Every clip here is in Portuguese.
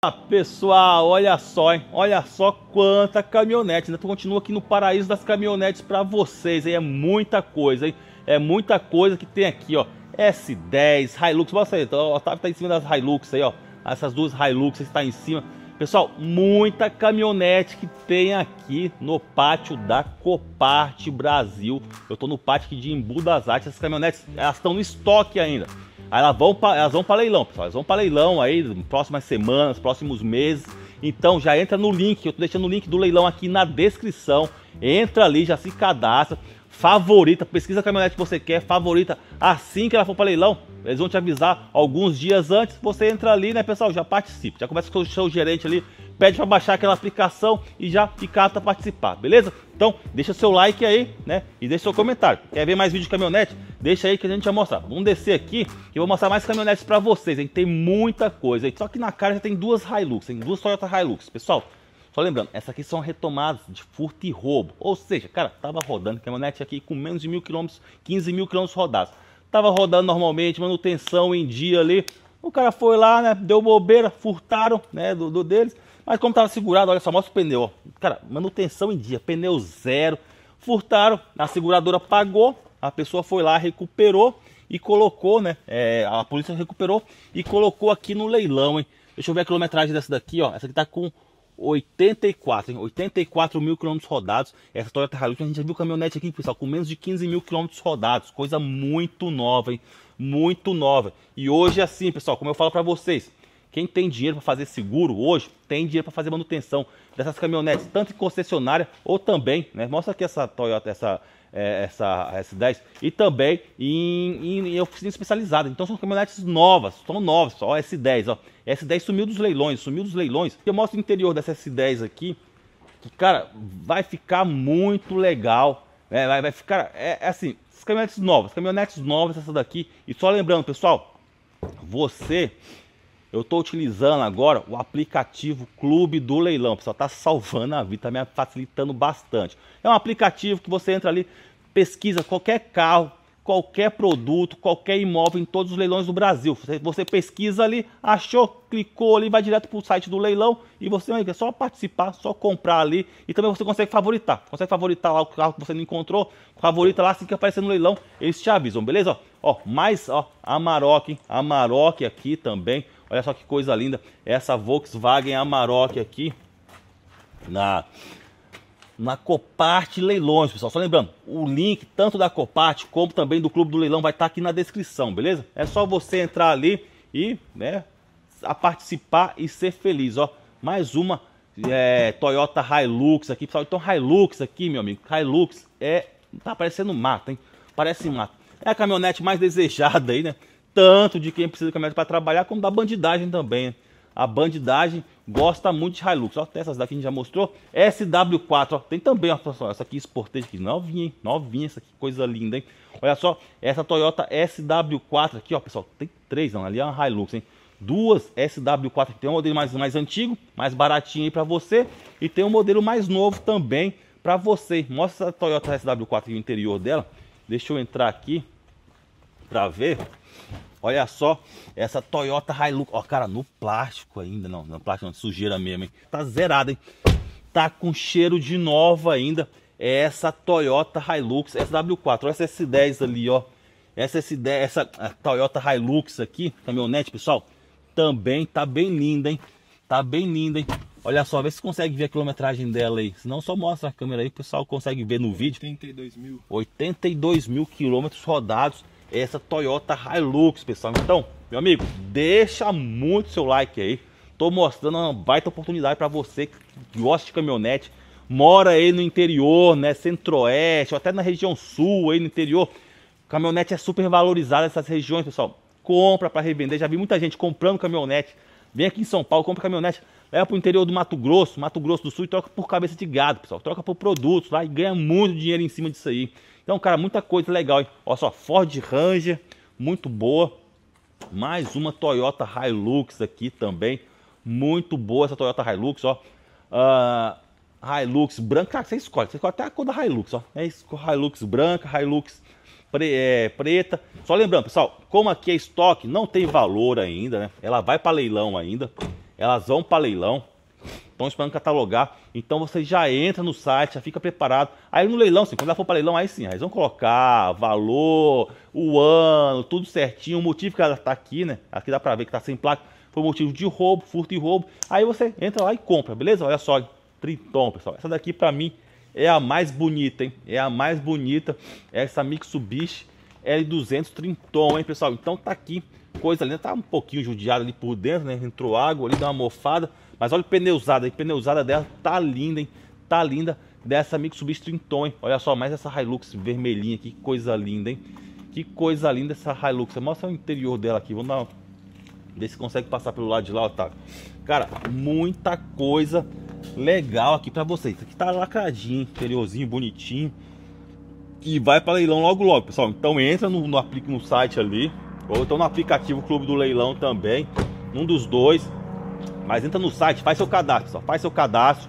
Ah, pessoal, olha só, hein? Olha só quanta caminhonete, né? continuo continua aqui no paraíso das caminhonetes para vocês, hein? É muita coisa, hein? É muita coisa que tem aqui, ó. S10, Hilux, olha aí, então, o Otávio tá em cima das Hilux aí, ó. Essas duas Hilux está em cima. Pessoal, muita caminhonete que tem aqui no pátio da Coparte Brasil. Eu tô no pátio aqui de Embu das Artes. Essas caminhonetes, elas estão no estoque ainda. Aí elas vão pra, elas vão para leilão, pessoal. Elas vão para leilão aí, próximas semanas, próximos meses. Então já entra no link, eu tô deixando o link do leilão aqui na descrição. Entra ali, já se cadastra favorita, pesquisa a caminhonete que você quer, favorita, assim que ela for para leilão, eles vão te avisar alguns dias antes, você entra ali, né, pessoal, já participa, já começa com o seu gerente ali, pede para baixar aquela aplicação e já para participar, beleza? Então, deixa seu like aí, né, e deixa seu comentário. Quer ver mais vídeo de caminhonete? Deixa aí que a gente vai mostrar. Vamos descer aqui que eu vou mostrar mais caminhonetes para vocês, hein? Tem muita coisa, aí Só que na cara já tem duas Hilux, tem duas Toyota Hilux. Pessoal, só lembrando, essas aqui são retomadas de furto e roubo. Ou seja, cara, tava rodando caminhonete aqui com menos de mil quilômetros, 15 mil quilômetros rodados. Tava rodando normalmente, manutenção em dia ali. O cara foi lá, né? Deu bobeira, furtaram, né? Do, do deles. Mas como tava segurado, olha só, mostra o pneu. Ó. Cara, manutenção em dia, pneu zero. Furtaram, a seguradora pagou, a pessoa foi lá, recuperou e colocou, né? É, a polícia recuperou e colocou aqui no leilão, hein? Deixa eu ver a quilometragem dessa daqui, ó. Essa aqui tá com 84, 84 mil quilômetros rodados. Essa Toyota tá Hilux, a gente já viu caminhonete aqui, pessoal, com menos de 15 mil quilômetros rodados. Coisa muito nova, hein? Muito nova. E hoje é assim, pessoal, como eu falo para vocês, quem tem dinheiro para fazer seguro hoje, tem dinheiro para fazer manutenção dessas caminhonetes, tanto em concessionária ou também, né? Mostra aqui essa Toyota, essa é, essa S10 e também em, em, em, oficina especializada. Então são caminhonetes novas, são novas, só S10, ó. S10 sumiu dos leilões, sumiu dos leilões. Eu mostro o interior dessa S10 aqui, que cara, vai ficar muito legal, né? Vai, vai ficar é, é assim, caminhonetes novas, caminhonetes novas essa daqui. E só lembrando, pessoal, você eu estou utilizando agora o aplicativo Clube do Leilão. Pessoal, está salvando a vida, está me facilitando bastante. É um aplicativo que você entra ali, pesquisa qualquer carro, qualquer produto, qualquer imóvel em todos os leilões do Brasil. Você, você pesquisa ali, achou, clicou ali, vai direto para o site do leilão e você é só participar, só comprar ali e também você consegue favoritar. Consegue favoritar lá o carro que você não encontrou, favorita lá assim que aparecer no leilão, eles te avisam, beleza? Ó, mais ó, Amarok, hein? Amarok aqui também Olha só que coisa linda. Essa Volkswagen Amarok aqui na na Coparte Leilões, pessoal. Só lembrando, o link tanto da Coparte como também do Clube do Leilão vai estar tá aqui na descrição, beleza? É só você entrar ali e, né, a participar e ser feliz, ó. Mais uma é, Toyota Hilux aqui, pessoal. Então Hilux aqui, meu amigo. Hilux é tá parecendo mata, hein? Parece mata. É a caminhonete mais desejada aí, né? tanto de quem precisa de caminhonete para trabalhar, como da bandidagem também. A bandidagem gosta muito de Hilux. Ó, tem essas daqui a gente já mostrou. SW4, ó, tem também, ó, pessoal. Essa aqui, Sportage, novinha, hein? Novinha, essa aqui, coisa linda, hein? Olha só, essa Toyota SW4 aqui, ó, pessoal. Tem três, não. Ali é uma Hilux, hein? Duas SW4, tem um modelo mais, mais antigo, mais baratinho aí para você. E tem um modelo mais novo também para você. Mostra a Toyota SW4 aqui, o interior dela. Deixa eu entrar aqui para ver. Olha só essa Toyota Hilux. Ó, cara, no plástico ainda. Não, no plástico não, sujeira mesmo, hein? Tá zerada, hein? Tá com cheiro de nova ainda. É essa Toyota Hilux SW4. Olha essa S10 ali, ó. Essa S10, essa Toyota Hilux aqui, caminhonete, pessoal. Também tá bem linda, hein? Tá bem linda, hein? Olha só, vê se consegue ver a quilometragem dela aí. Se não, só mostra a câmera aí, o pessoal consegue ver no vídeo. 82 mil. 82 mil quilômetros rodados essa Toyota Hilux, pessoal. Então, meu amigo, deixa muito seu like aí. Tô mostrando uma baita oportunidade para você que gosta de caminhonete, mora aí no interior, né, centro-oeste, ou até na região sul, aí no interior. Caminhonete é super valorizada nessas regiões, pessoal. Compra para revender. Já vi muita gente comprando caminhonete. Vem aqui em São Paulo, compra caminhonete, leva para o interior do Mato Grosso, Mato Grosso do Sul e troca por cabeça de gado, pessoal. Troca por produtos lá e ganha muito dinheiro em cima disso aí. Então, cara, muita coisa legal. Hein? Olha só, Ford Ranger, muito boa. Mais uma Toyota Hilux aqui também. Muito boa essa Toyota Hilux, ó. Uh, Hilux branca, cara, você escolhe. Você escolhe até a cor da Hilux, ó. É isso, Hilux branca, Hilux pre, é, preta. Só lembrando, pessoal, como aqui é estoque, não tem valor ainda, né? Ela vai para leilão ainda. Elas vão para leilão estão esperando catalogar. Então você já entra no site, já fica preparado. Aí no leilão, assim, quando ela for para leilão, aí sim, aí eles vão colocar valor, o ano, tudo certinho, o motivo que ela está aqui, né? Aqui dá para ver que está sem placa. Foi motivo de roubo, furto e roubo. Aí você entra lá e compra, beleza? Olha só, Triton, pessoal. Essa daqui para mim é a mais bonita, hein? É a mais bonita, essa Mitsubishi L200 Triton, hein, pessoal? Então tá aqui coisa ali, né? tá um pouquinho judiada ali por dentro, né? Entrou água ali, deu uma mofada. Mas olha o pneuzada, a dela tá linda, hein? Tá linda dessa Mitsubishi Triton, hein? Olha só, mais essa Hilux vermelhinha aqui, que coisa linda, hein? Que coisa linda essa Hilux. Mostra o interior dela aqui, vamos dar uma... Ver se consegue passar pelo lado de lá, tá Cara, muita coisa legal aqui pra vocês. Isso aqui tá lacradinho, interiorzinho, bonitinho. E vai para leilão logo logo, pessoal. Então entra no, no, no site ali, ou então no aplicativo Clube do Leilão também. Um dos dois. Mas entra no site, faz seu cadastro, só faz seu cadastro.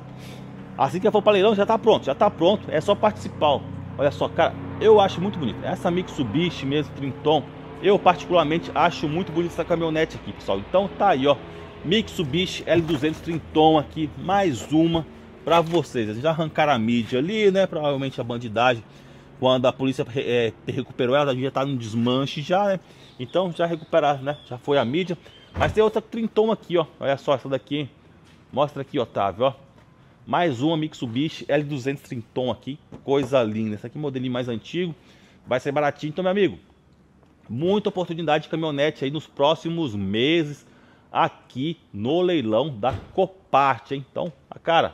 Assim que for para leilão já está pronto, já está pronto, é só participar. Olha só, cara, eu acho muito bonito. Essa Mitsubishi mesmo, Trinton, eu particularmente acho muito bonita essa caminhonete aqui, pessoal. Então tá aí, ó, Mitsubishi L200 Trinton aqui, mais uma para vocês. Eles já arrancaram a mídia ali, né, provavelmente a bandidagem quando a polícia é, recuperou ela, já está no desmanche já, né? Então já recuperaram, né? Já foi a mídia. Mas tem outra trintona aqui, ó. Olha só essa daqui. Hein? Mostra aqui, Otávio, ó. Mais uma Mitsubishi L200 Trinton aqui. Coisa linda. Essa aqui é um modelinho mais antigo. Vai ser baratinho, então, meu amigo. Muita oportunidade de caminhonete aí nos próximos meses aqui no leilão da Coparte, hein? Então, a cara,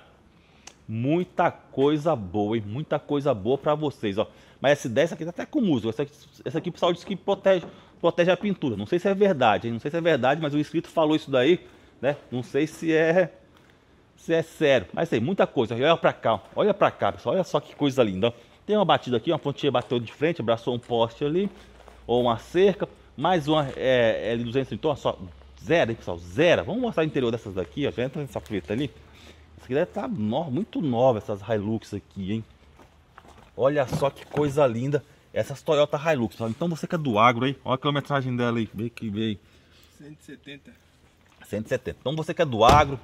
Muita coisa boa, hein? Muita coisa boa para vocês, ó. Mas essa essa aqui tá até com uso. Essa aqui, essa aqui o pessoal diz que protege, protege a pintura. Não sei se é verdade, hein? Não sei se é verdade, mas o inscrito falou isso daí, né? Não sei se é se é sério. Mas tem muita coisa. Olha para cá, ó. olha para cá, pessoal. Olha só que coisa linda. Ó. Tem uma batida aqui, uma pontinha bateu de frente, abraçou um poste ali, ou uma cerca. Mais uma é, é L230, então só. Zero, hein, pessoal? Zero. Vamos mostrar o interior dessas daqui, ó. Já entra nessa preta ali. Essa aqui deve estar tá no, muito nova, essas Hilux aqui, hein? Olha só que coisa linda. Essas Toyota Hilux. Então você que é do agro, hein? Olha a quilometragem dela aí. Vê que veio. 170. 170. Então você que é do agro,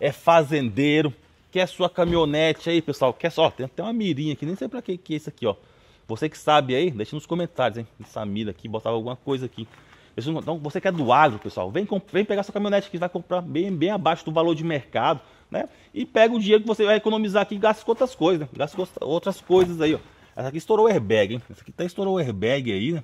é fazendeiro, quer sua caminhonete aí, pessoal. Quer só, tem até uma mirinha aqui, nem sei pra que que é isso aqui, ó. Você que sabe aí, deixa nos comentários, hein? Essa mira aqui, botava alguma coisa aqui. Então você que é do agro, pessoal, vem, vem pegar sua caminhonete que vai comprar bem, bem abaixo do valor de mercado né? E pega o dinheiro que você vai economizar aqui e gasta com outras coisas, né? Gasta com outras coisas aí, ó. Essa aqui estourou o airbag, hein? Essa aqui tá estourou o airbag aí, né?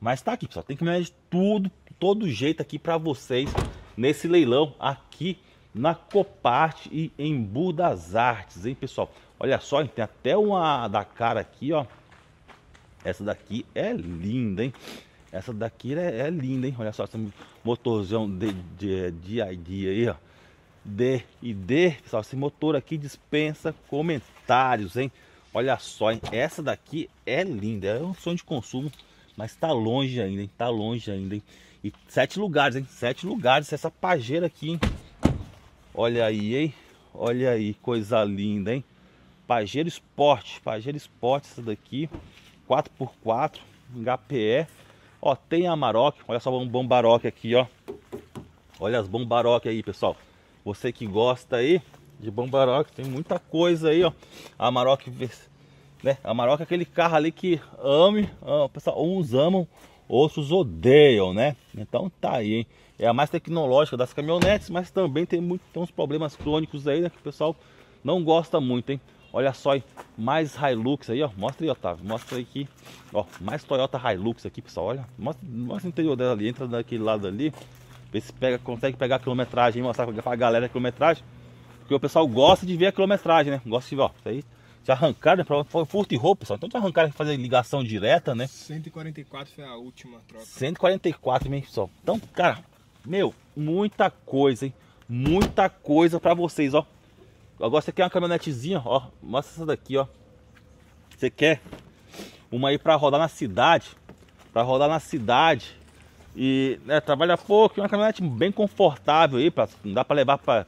Mas tá aqui, pessoal. Tem que manejar tudo, todo jeito aqui para vocês nesse leilão aqui na Coparte e em Budas Artes, hein, pessoal? Olha só, tem até uma da cara aqui, ó. Essa daqui é linda, hein? Essa daqui é, é linda, hein? Olha só esse motorzão de, de, de ID aí, ó. D e D, pessoal, esse motor aqui dispensa comentários, hein? Olha só, hein? essa daqui é linda, é um sonho de consumo, mas tá longe ainda, hein? Tá longe ainda, hein? E sete lugares, hein? Sete lugares, essa pajeira aqui, hein? Olha aí, hein? Olha aí, coisa linda, hein? Pajero Sport, Pajero Sport essa daqui, 4x4, HPE. Ó, tem a Maroc, olha só a bombaroque aqui, ó. Olha as bombaroque aí, pessoal. Você que gosta aí de Bambaroque, tem muita coisa aí, ó. A Maroc, né? A Maroc é aquele carro ali que ame, ama, pessoal, uns amam, outros odeiam, né? Então tá aí, hein? É a mais tecnológica das caminhonetes, mas também tem muitos uns problemas crônicos aí, né? Que o pessoal não gosta muito, hein? Olha só, aí, mais Hilux aí, ó. Mostra aí, Otávio. Mostra aí aqui, ó. Mais Toyota Hilux aqui, pessoal. Olha, mostra, mostra o interior dela ali. Entra daquele lado ali. Ver se pega, consegue pegar a quilometragem e mostrar pra galera a quilometragem. Porque o pessoal gosta de ver a quilometragem, né? Gosta de ver, ó. Isso aí já arrancaram, né? furto e roupa, pessoal. Então já arrancaram fazer ligação direta, né? 144 foi a última troca. 144, hein, pessoal. Então, cara, meu, muita coisa, hein? Muita coisa pra vocês, ó. Agora você quer uma caminhonetezinha, ó. Mostra essa daqui, ó. Você quer uma aí pra rodar na cidade. Pra rodar na cidade e né, trabalha pouco, é uma caminhonete bem confortável aí, pra, dá para levar para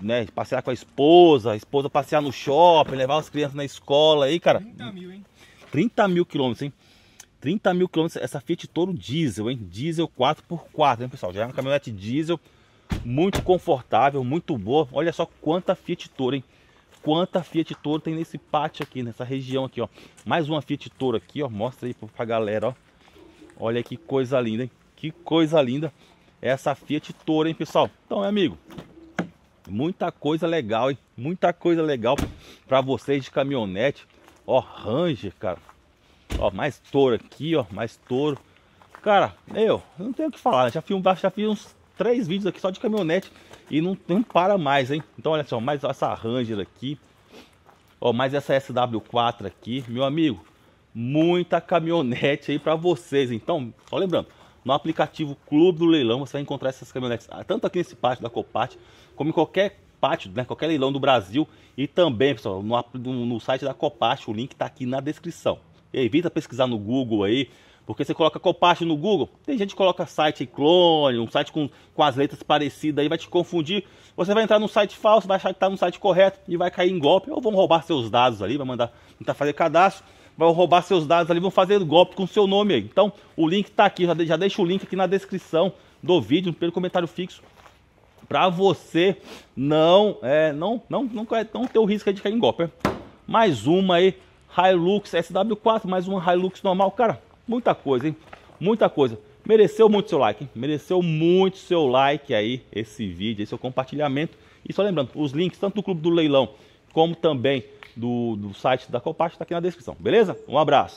né, passear com a esposa, a esposa passear no shopping, levar as crianças na escola aí, cara. 30 mil, hein? 30 mil quilômetros, hein? 30 mil quilômetros, essa Fiat Toro diesel, hein? Diesel 4x4, hein, pessoal? Já é uma caminhonete diesel, muito confortável, muito boa. Olha só quanta Fiat Toro, hein? Quanta Fiat Toro tem nesse pátio aqui, nessa região aqui, ó. Mais uma Fiat Toro aqui, ó. Mostra aí pra galera, ó. Olha que coisa linda, hein? Que coisa linda essa Fiat Toro, hein, pessoal? Então, é amigo, muita coisa legal, hein? Muita coisa legal para vocês de caminhonete. Ó, Ranger, cara. Ó, mais Toro aqui, ó, mais Toro. Cara, eu não tenho o que falar, né? já fiz, já fiz uns três vídeos aqui só de caminhonete e não, não para mais, hein? Então, olha só, mais essa Ranger aqui. Ó, mais essa SW4 aqui, meu amigo muita caminhonete aí para vocês. Então, só lembrando, no aplicativo Clube do Leilão você vai encontrar essas caminhonetes, ah, tanto aqui nesse pátio da Copart como em qualquer pátio, né, qualquer leilão do Brasil. E também, pessoal, no, no site da Copart o link está aqui na descrição. evita pesquisar no Google aí, porque você coloca Copart no Google, tem gente que coloca site clone, um site com, com as letras parecidas aí, vai te confundir. Você vai entrar num site falso, vai achar que tá no site correto e vai cair em golpe, ou vão roubar seus dados ali, vai mandar tentar fazer cadastro vão roubar seus dados ali, vão fazer golpe com seu nome aí. Então, o link está aqui, já deixa o link aqui na descrição do vídeo, pelo comentário fixo, para você não, é, não, não, não, não ter o risco de cair em golpe. Mais uma aí, Hilux SW4, mais uma Hilux normal, cara, muita coisa, hein? Muita coisa. Mereceu muito seu like, hein? mereceu muito seu like aí esse vídeo, esse seu compartilhamento. E só lembrando, os links tanto do clube do leilão como também do, do site da Copart está aqui na descrição, beleza? Um abraço!